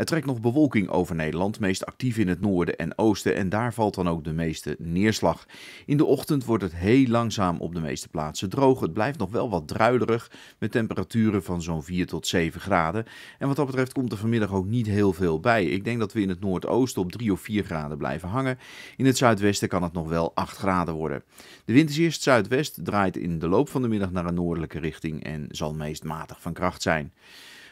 Er trekt nog bewolking over Nederland, meest actief in het noorden en oosten en daar valt dan ook de meeste neerslag. In de ochtend wordt het heel langzaam op de meeste plaatsen droog. Het blijft nog wel wat druilerig met temperaturen van zo'n 4 tot 7 graden. En wat dat betreft komt er vanmiddag ook niet heel veel bij. Ik denk dat we in het noordoosten op 3 of 4 graden blijven hangen. In het zuidwesten kan het nog wel 8 graden worden. De wind is eerst zuidwest, draait in de loop van de middag naar een noordelijke richting en zal meest matig van kracht zijn.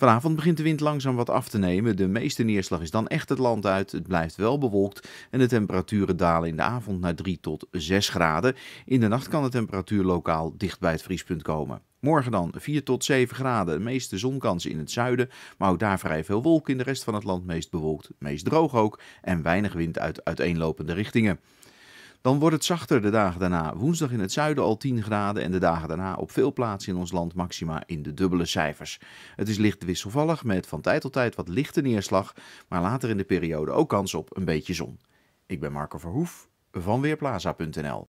Vanavond begint de wind langzaam wat af te nemen. De meeste neerslag is dan echt het land uit. Het blijft wel bewolkt en de temperaturen dalen in de avond naar 3 tot 6 graden. In de nacht kan de temperatuur lokaal dicht bij het vriespunt komen. Morgen dan 4 tot 7 graden. De meeste zonkansen in het zuiden, maar ook daar vrij veel wolken. in de rest van het land. Meest bewolkt, meest droog ook en weinig wind uit uiteenlopende richtingen. Dan wordt het zachter de dagen daarna. Woensdag in het zuiden al 10 graden en de dagen daarna op veel plaatsen in ons land maxima in de dubbele cijfers. Het is licht wisselvallig met van tijd tot tijd wat lichte neerslag, maar later in de periode ook kans op een beetje zon. Ik ben Marco Verhoef van Weerplaza.nl.